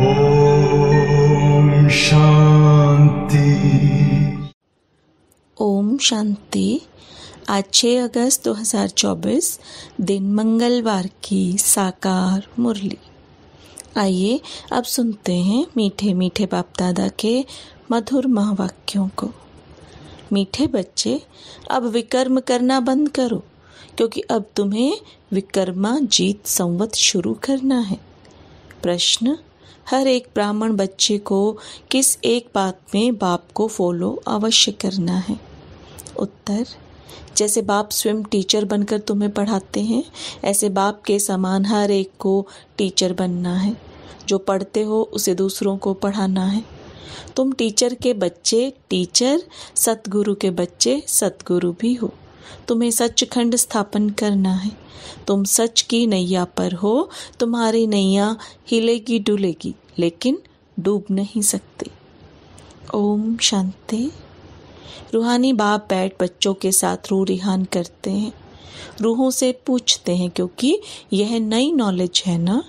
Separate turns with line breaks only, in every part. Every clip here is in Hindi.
ओम शांति ओम शांति आज 6 अगस्त 2024 दिन मंगलवार की साकार मुरली आइए अब सुनते हैं मीठे मीठे बाप दादा के मधुर महावाक्यों को मीठे बच्चे अब विकर्म करना बंद करो क्योंकि अब तुम्हें विकर्मा जीत संवत शुरू करना है प्रश्न हर एक ब्राह्मण बच्चे को किस एक बात में बाप को फॉलो अवश्य करना है उत्तर जैसे बाप स्वयं टीचर बनकर तुम्हें पढ़ाते हैं ऐसे बाप के समान हर एक को टीचर बनना है जो पढ़ते हो उसे दूसरों को पढ़ाना है तुम टीचर के बच्चे टीचर सतगुरु के बच्चे सतगुरु भी हो तुम्हें सचखंड स्थापन करना है तुम सच की नैया पर हो तुम्हारी नैया हिलेगी डुलेगी लेकिन डूब नहीं सकती ओम शांति रूहानी बाप बैठ बच्चों के साथ रू रिहान करते हैं रूहों से पूछते हैं क्योंकि यह नई नॉलेज है ना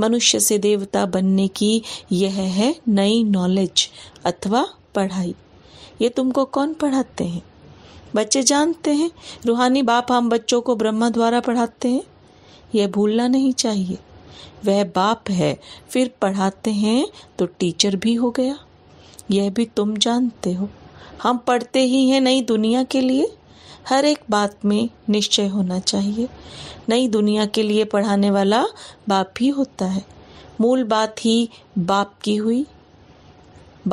मनुष्य से देवता बनने की यह है नई नॉलेज अथवा पढ़ाई ये तुमको कौन पढ़ाते हैं बच्चे जानते हैं रूहानी बाप हम बच्चों को ब्रह्मा द्वारा पढ़ाते हैं यह भूलना नहीं चाहिए वह बाप है फिर पढ़ाते हैं तो टीचर भी हो गया यह भी तुम जानते हो हम पढ़ते ही हैं नई दुनिया के लिए हर एक बात में निश्चय होना चाहिए नई दुनिया के लिए पढ़ाने वाला बाप ही होता है मूल बात ही बाप की हुई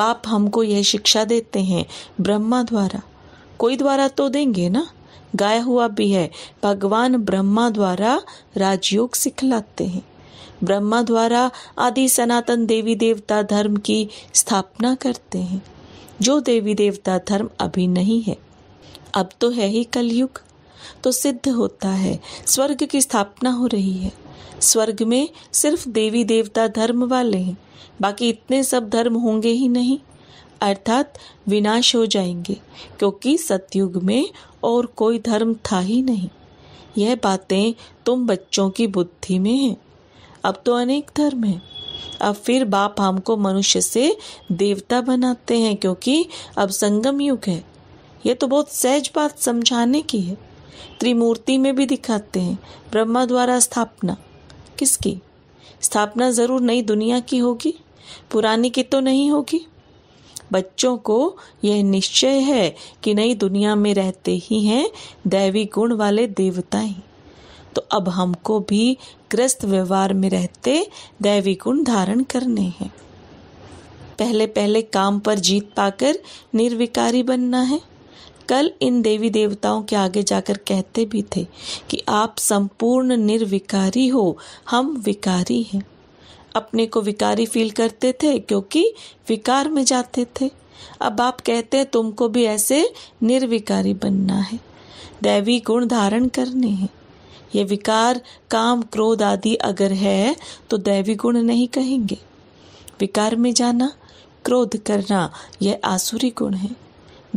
बाप हमको यह शिक्षा देते हैं ब्रह्मा द्वारा कोई द्वारा तो देंगे ना गाया हुआ भी है भगवान ब्रह्मा द्वारा राजयोग सिखलाते हैं ब्रह्मा द्वारा आदि सनातन देवी देवता धर्म की स्थापना करते हैं जो देवी देवता धर्म अभी नहीं है अब तो है ही कलयुग तो सिद्ध होता है स्वर्ग की स्थापना हो रही है स्वर्ग में सिर्फ देवी देवता धर्म वाले हैं बाकी इतने सब धर्म होंगे ही नहीं अर्थात विनाश हो जाएंगे क्योंकि सतयुग में और कोई धर्म था ही नहीं यह बातें तुम बच्चों की बुद्धि में हैं अब तो अनेक धर्म हैं अब फिर बाप हमको मनुष्य से देवता बनाते हैं क्योंकि अब संगम युग है यह तो बहुत सहज बात समझाने की है त्रिमूर्ति में भी दिखाते हैं ब्रह्मा द्वारा स्थापना किसकी स्थापना जरूर नई दुनिया की होगी पुरानी की तो नहीं होगी बच्चों को यह निश्चय है कि नई दुनिया में रहते ही हैं दैवी गुण वाले देवताएं तो अब हमको भी ग्रस्त व्यवहार में रहते दैवी गुण धारण करने हैं पहले पहले काम पर जीत पाकर निर्विकारी बनना है कल इन देवी देवताओं के आगे जाकर कहते भी थे कि आप संपूर्ण निर्विकारी हो हम विकारी हैं अपने को विकारी फील करते थे क्योंकि विकार में जाते थे अब आप कहते हैं तुमको भी ऐसे निर्विकारी बनना है दैवी गुण धारण करने हैं ये विकार काम क्रोध आदि अगर है तो दैवी गुण नहीं कहेंगे विकार में जाना क्रोध करना यह आसुरी गुण है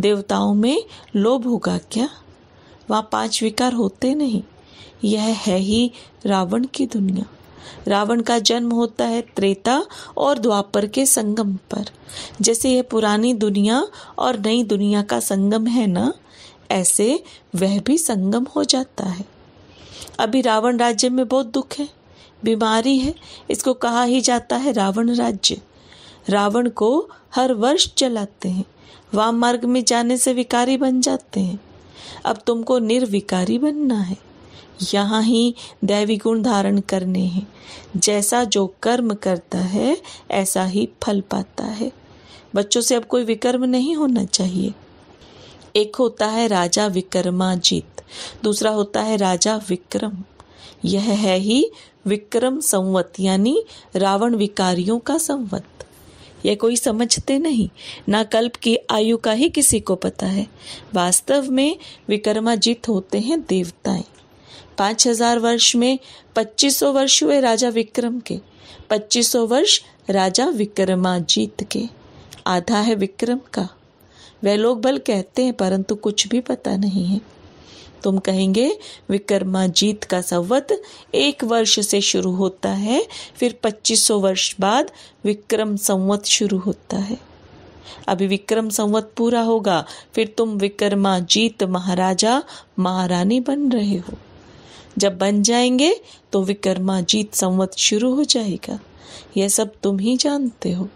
देवताओं में लोभ होगा क्या वहाँ पांच विकार होते नहीं यह है ही रावण की दुनिया रावण का जन्म होता है त्रेता और द्वापर के संगम पर जैसे यह पुरानी दुनिया और नई दुनिया का संगम है ना ऐसे वह भी संगम हो जाता है अभी रावण राज्य में बहुत दुख है बीमारी है इसको कहा ही जाता है रावण राज्य रावण को हर वर्ष चलाते हैं वाम मार्ग में जाने से विकारी बन जाते हैं अब तुमको निर्विकारी बनना है यहाँ ही दैवी गुण धारण करने हैं जैसा जो कर्म करता है ऐसा ही फल पाता है बच्चों से अब कोई विकर्म नहीं होना चाहिए एक होता है राजा विक्रमाजीत दूसरा होता है राजा विक्रम यह है ही विक्रम संवत यानी रावण विकारियों का संवत यह कोई समझते नहीं ना कल्प की आयु का ही किसी को पता है वास्तव में विक्रमाजीत होते हैं देवताएं पाँच हजार वर्ष में पच्चीस सौ वर्ष हुए राजा विक्रम के पच्चीस सौ वर्ष राजा विक्रमाजीत के आधा है विक्रम का वह लोग बल कहते हैं परंतु कुछ भी पता नहीं है तुम कहेंगे विक्रमाजीत का संवत एक वर्ष से शुरू होता है फिर 2500 वर्ष बाद विक्रम संवत शुरू होता है अभी विक्रम संवत पूरा होगा फिर तुम विक्रमाजीत महाराजा महारानी बन रहे हो जब बन जाएंगे तो विकर्मा जीत संवत शुरू हो जाएगा यह सब तुम ही जानते हो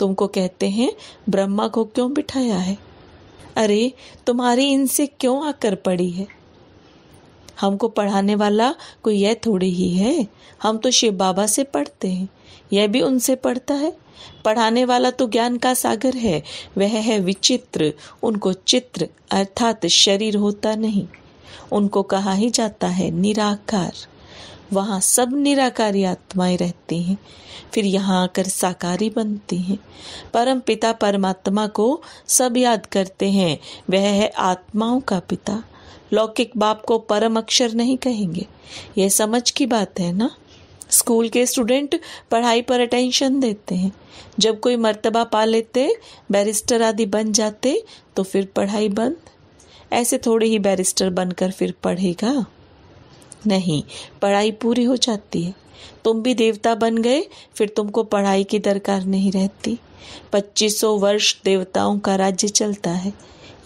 तुमको कहते हैं ब्रह्मा को क्यों बिठाया है अरे तुम्हारी इनसे क्यों आकर पड़ी है हमको पढ़ाने वाला कोई यह थोड़ी ही है हम तो शिव बाबा से पढ़ते हैं यह भी उनसे पढ़ता है पढ़ाने वाला तो ज्ञान का सागर है वह है विचित्र उनको चित्र अर्थात शरीर होता नहीं उनको कहा ही जाता है निराकार वहाँ सब निराकारी आत्माएं रहती हैं फिर यहाँ आकर साकारी बनती हैं परम पिता परमात्मा को सब याद करते हैं वह है आत्माओं का पिता लौकिक बाप को परम अक्षर नहीं कहेंगे यह समझ की बात है ना स्कूल के स्टूडेंट पढ़ाई पर अटेंशन देते हैं जब कोई मर्तबा पा लेते बैरिस्टर आदि बन जाते तो फिर पढ़ाई बंद ऐसे थोड़े ही बैरिस्टर बनकर फिर पढ़ेगा नहीं पढ़ाई पूरी हो जाती है तुम भी देवता बन गए फिर तुमको पढ़ाई की दरकार नहीं रहती पच्चीसों वर्ष देवताओं का राज्य चलता है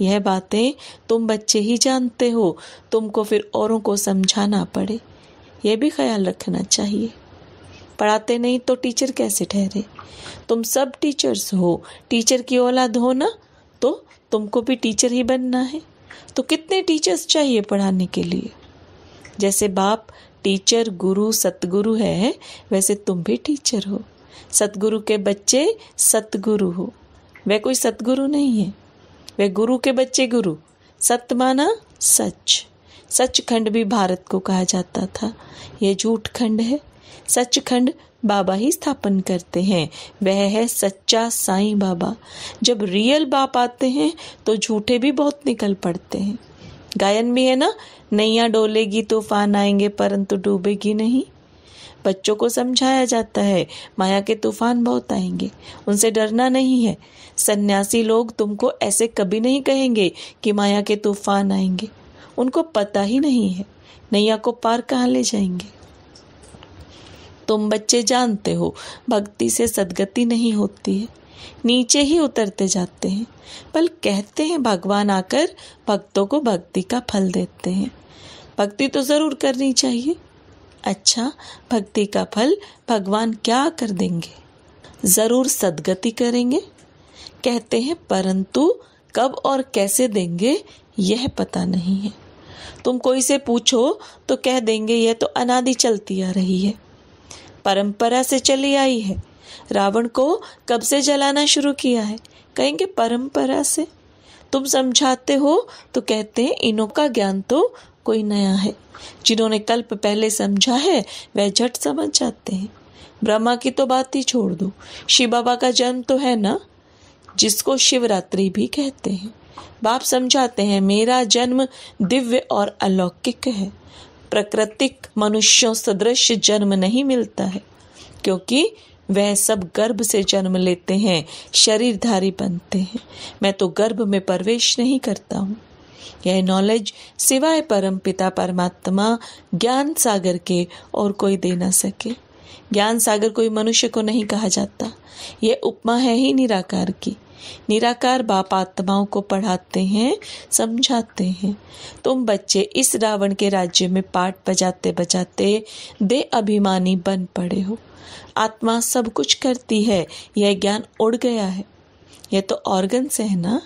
यह बातें तुम बच्चे ही जानते हो तुमको फिर औरों को समझाना पड़े यह भी ख्याल रखना चाहिए पढ़ाते नहीं तो टीचर कैसे ठहरे तुम सब टीचर्स हो टीचर की औलाद हो ना तो तुमको भी टीचर ही बनना है तो कितने टीचर्स चाहिए पढ़ाने के लिए जैसे बाप टीचर गुरु सतगुरु है वैसे तुम भी टीचर हो सतगुरु के बच्चे सतगुरु हो वह कोई सतगुरु नहीं है वह गुरु के बच्चे गुरु सत माना सच सच खंड भी भारत को कहा जाता था यह झूठ खंड है सच खंड बाबा ही स्थापन करते हैं वह है सच्चा साईं बाबा जब रियल बाप आते हैं तो झूठे भी बहुत निकल पड़ते हैं गायन भी है ना नैया डोलेगी तूफान आएंगे परंतु डूबेगी नहीं बच्चों को समझाया जाता है माया के तूफान बहुत आएंगे उनसे डरना नहीं है सन्यासी लोग तुमको ऐसे कभी नहीं कहेंगे कि माया के तूफान आएंगे उनको पता ही नहीं है नैया को पार कहाँ ले जाएंगे तुम बच्चे जानते हो भक्ति से सदगति नहीं होती है नीचे ही उतरते जाते हैं बल कहते हैं भगवान आकर भक्तों को भक्ति का फल देते हैं भक्ति तो ज़रूर करनी चाहिए अच्छा भक्ति का फल भगवान क्या कर देंगे ज़रूर सदगति करेंगे कहते हैं परंतु कब और कैसे देंगे यह पता नहीं है तुम कोई से पूछो तो कह देंगे यह तो अनादि चलती आ रही है परंपरा से चली आई है रावण को कब से जलाना शुरू किया है कहेंगे परंपरा से तुम समझाते हो तो कहते हैं इनों का ज्ञान तो कोई नया है जिन्होंने कल्प पहले समझा है वह झट समझ जाते हैं ब्रह्मा की तो बात ही छोड़ दो शिव बाबा का जन्म तो है ना जिसको शिवरात्रि भी कहते हैं बाप समझाते हैं मेरा जन्म दिव्य और अलौकिक है प्रकृतिक मनुष्यों सदृश जन्म नहीं मिलता है क्योंकि वह सब गर्भ से जन्म लेते हैं शरीरधारी बनते हैं मैं तो गर्भ में प्रवेश नहीं करता हूँ यह नॉलेज सिवाय परम पिता परमात्मा ज्ञान सागर के और कोई दे ना सके ज्ञान सागर कोई मनुष्य को नहीं कहा जाता यह उपमा है ही निराकार की निराकार बाप आत्माओं को पढ़ाते हैं समझाते हैं तुम बच्चे इस रावण के राज्य में पाठ बजाते बजाते दे अभिमानी बन पड़े हो आत्मा सब कुछ करती है यह ज्ञान उड़ गया है यह तो ऑर्गन से है ना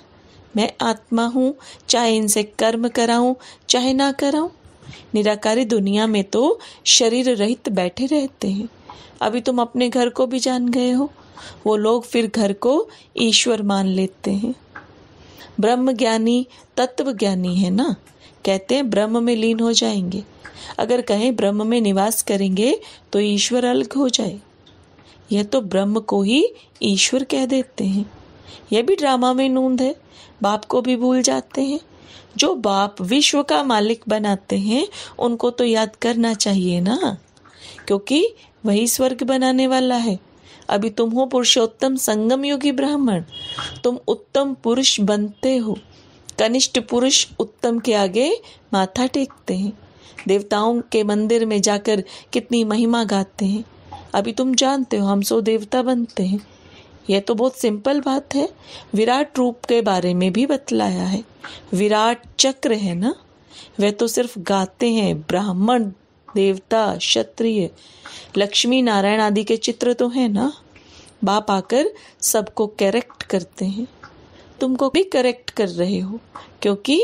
मैं आत्मा हूँ चाहे इनसे कर्म कराऊं चाहे ना कराऊं निराकारी दुनिया में तो शरीर रहित बैठे रहते हैं अभी तुम अपने घर को भी जान गए हो वो लोग फिर घर को ईश्वर मान लेते हैं ब्रह्म ज्ञानी तत्व ज्ञानी है ना कहते हैं ब्रह्म में लीन हो जाएंगे अगर कहें ब्रह्म में निवास करेंगे तो ईश्वर अलग हो जाए यह तो ब्रह्म को ही ईश्वर कह देते हैं यह भी ड्रामा में नूंद है बाप को भी भूल जाते हैं जो बाप विश्व का मालिक बनाते हैं उनको तो याद करना चाहिए ना क्योंकि वही स्वर्ग बनाने वाला है अभी तुम हो पुरुषोत्तम संगम योगी ब्राह्मण तुम उत्तम पुरुष बनते हो कनिष्ठ पुरुष उत्तम के आगे माथा टेकते हैं देवताओं के मंदिर में जाकर कितनी महिमा गाते हैं अभी तुम जानते हो हम सो देवता बनते हैं यह तो बहुत सिंपल बात है विराट रूप के बारे में भी बतलाया है विराट चक्र है ना वह तो सिर्फ गाते हैं ब्राह्मण देवता क्षत्रिय लक्ष्मी नारायण आदि के चित्र तो है ना बाप आकर सबको करेक्ट करते हैं तुमको भी करेक्ट कर रहे हो क्योंकि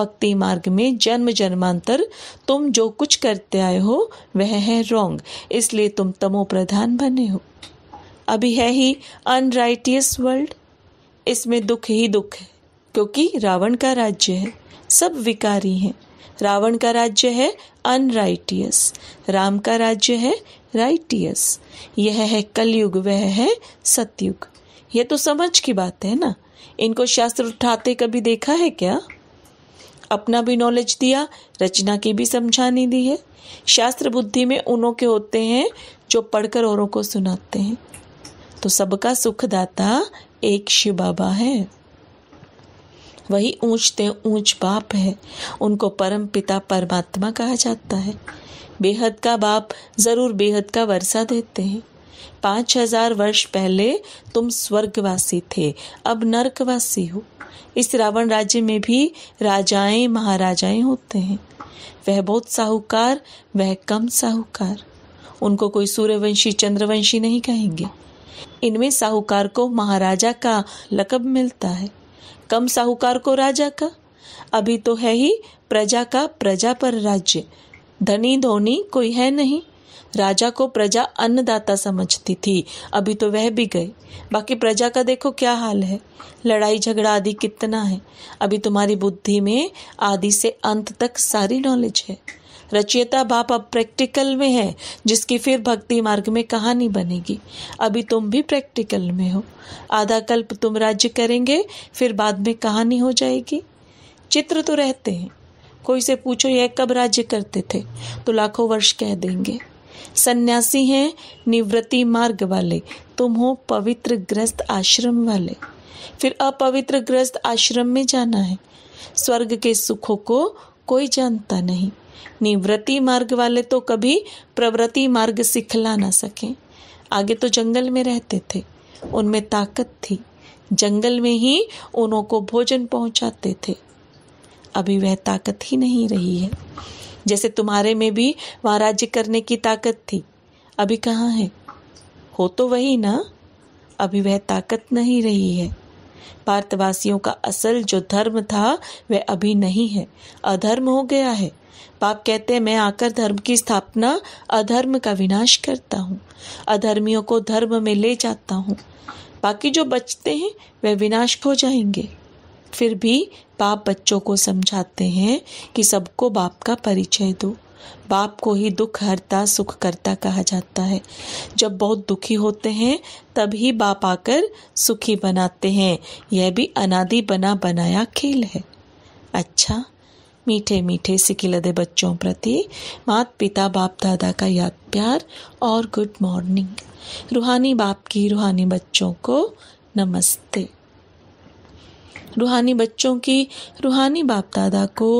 भक्ति मार्ग में जन्म जन्मांतर तुम जो कुछ करते आए हो वह है रॉन्ग इसलिए तुम तमो प्रधान बने हो अभी है ही अनराइटियस वर्ल्ड इसमें दुख ही दुख है क्योंकि रावण का राज्य है सब विकारी हैं रावण का राज्य है अनराइटियस राम का राज्य है राइटियस यह है कलयुग वह है सतयुग यह तो समझ की बात है ना इनको शास्त्र उठाते कभी देखा है क्या अपना भी नॉलेज दिया रचना की भी समझानी दी है शास्त्र बुद्धि में उनों के होते हैं जो पढ़कर औरों को सुनाते हैं तो सबका सुखदाता एक शिव बाबा है वही ऊंचते ऊंच बाप है उनको परम पिता परमात्मा कहा जाता है बेहद का बाप जरूर बेहद का वर्षा देते हैं पाँच हजार वर्ष पहले तुम स्वर्गवासी थे अब नर्कवासी हो इस रावण राज्य में भी राजाएं महाराजाएं होते हैं वह बहुत साहूकार वह कम साहूकार उनको कोई सूर्यवंशी चंद्रवंशी नहीं कहेंगे इनमें साहूकार को महाराजा का लकब मिलता है कम साहूकार को राजा का अभी तो है ही प्रजा का प्रजा पर राज्य धनी धोनी कोई है नहीं राजा को प्रजा अन्नदाता समझती थी अभी तो वह भी गई बाकी प्रजा का देखो क्या हाल है लड़ाई झगड़ा आदि कितना है अभी तुम्हारी बुद्धि में आदि से अंत तक सारी नॉलेज है रचयिता बाप अब प्रैक्टिकल में है जिसकी फिर भक्ति मार्ग में कहानी बनेगी अभी तुम भी प्रैक्टिकल में हो आधा कल्प तुम राज्य करेंगे फिर बाद में कहानी हो जाएगी चित्र तो रहते हैं कोई से पूछो यह कब राज्य करते थे तो लाखों वर्ष कह देंगे सन्यासी हैं निवृत्ति मार्ग वाले तुम हो पवित्र ग्रस्त आश्रम वाले फिर अपवित्र ग्रस्त आश्रम में जाना है स्वर्ग के सुखों को कोई जानता नहीं निवृत्ति मार्ग वाले तो कभी प्रवृत्ति मार्ग सिखला ना सके आगे तो जंगल में रहते थे उनमें ताकत थी जंगल में ही उन्हों को भोजन पहुंचाते थे अभी वह ताकत ही नहीं रही है जैसे तुम्हारे में भी वहां राज्य करने की ताकत थी अभी कहाँ है हो तो वही ना अभी वह ताकत नहीं रही है भारतवासियों का असल जो धर्म था वह अभी नहीं है अधर्म हो गया है पाप कहते हैं मैं आकर धर्म की स्थापना अधर्म का विनाश करता हूँ अधर्मियों को धर्म में ले जाता हूँ बाकी जो बचते हैं वे विनाश हो जाएंगे फिर भी बाप बच्चों को समझाते हैं कि सबको बाप का परिचय दो बाप को ही दुख हरता सुख करता कहा जाता है जब बहुत दुखी होते हैं तभी बाप आकर सुखी बनाते हैं यह भी अनादि बना बनाया खेल है अच्छा मीठे मीठे सिकिलदे बच्चों प्रति मात पिता बाप दादा का याद प्यार और गुड मॉर्निंग रूहानी बाप की रूहानी बच्चों को नमस्ते रूहानी बच्चों की रूहानी बाप दादा को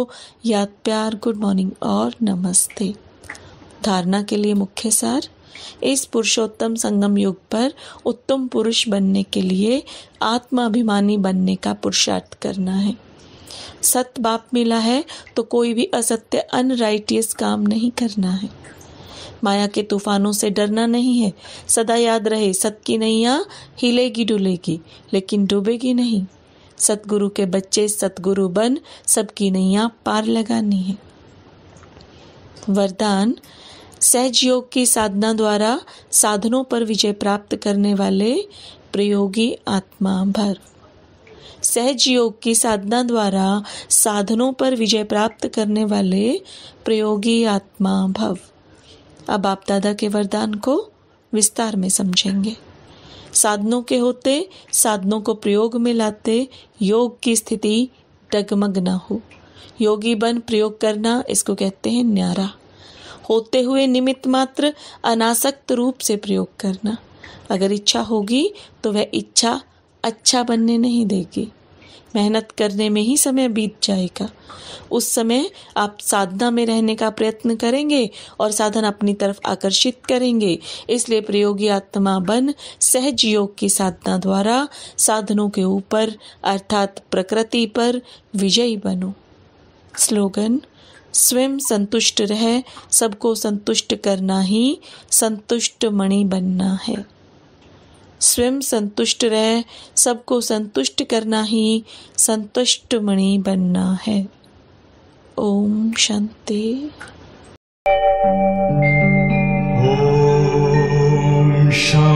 याद प्यार गुड मॉर्निंग और नमस्ते धारणा के लिए मुख्य सार इस पुरुषोत्तम संगम युग पर उत्तम पुरुष बनने के लिए आत्माभिमानी बनने का पुरुषार्थ करना है सत बाप मिला है तो कोई भी असत्य अनराइटियस काम नहीं करना है माया के तूफानों से डरना नहीं है सदा याद रहे सत की नैया हिलेगी डुलेगी लेकिन डूबेगी नहीं सतगुरु के बच्चे सतगुरु बन सबकी नैया पार लगानी है वरदान सहज योग की साधना द्वारा साधनों पर विजय प्राप्त करने वाले प्रयोगी आत्मा भर सहज योग की साधना द्वारा साधनों पर विजय प्राप्त करने वाले प्रयोगी आत्मा भव अब आप दादा के वरदान को विस्तार में समझेंगे साधनों के होते साधनों को प्रयोग में लाते योग की स्थिति डगमग न हो योगी बन प्रयोग करना इसको कहते हैं न्यारा होते हुए निमित्त मात्र अनासक्त रूप से प्रयोग करना अगर इच्छा होगी तो वह इच्छा अच्छा बनने नहीं देगी मेहनत करने में ही समय बीत जाएगा उस समय आप साधना में रहने का प्रयत्न करेंगे और साधन अपनी तरफ आकर्षित करेंगे इसलिए प्रयोगी आत्मा बन सहज योग की साधना द्वारा साधनों के ऊपर अर्थात प्रकृति पर विजयी बनो स्लोगन स्वयं संतुष्ट रहे सबको संतुष्ट करना ही संतुष्ट मणि बनना है स्वयं संतुष्ट रह सबको संतुष्ट करना ही संतुष्ट मणि बनना है ओम शांति ओम शांति